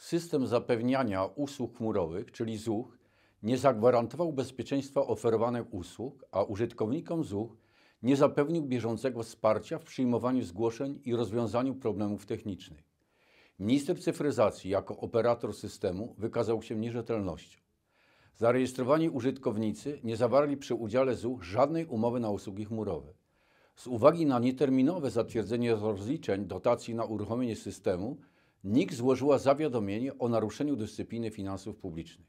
system zapewniania usług chmurowych, czyli ZUCH, nie zagwarantował bezpieczeństwa oferowanych usług, a użytkownikom ZUCH nie zapewnił bieżącego wsparcia w przyjmowaniu zgłoszeń i rozwiązaniu problemów technicznych. Minister cyfryzacji jako operator systemu wykazał się nierzetelnością. Zarejestrowani użytkownicy nie zawarli przy udziale ZUCH żadnej umowy na usługi chmurowe. Z uwagi na nieterminowe zatwierdzenie rozliczeń dotacji na uruchomienie systemu NIK złożyła zawiadomienie o naruszeniu dyscypliny finansów publicznych.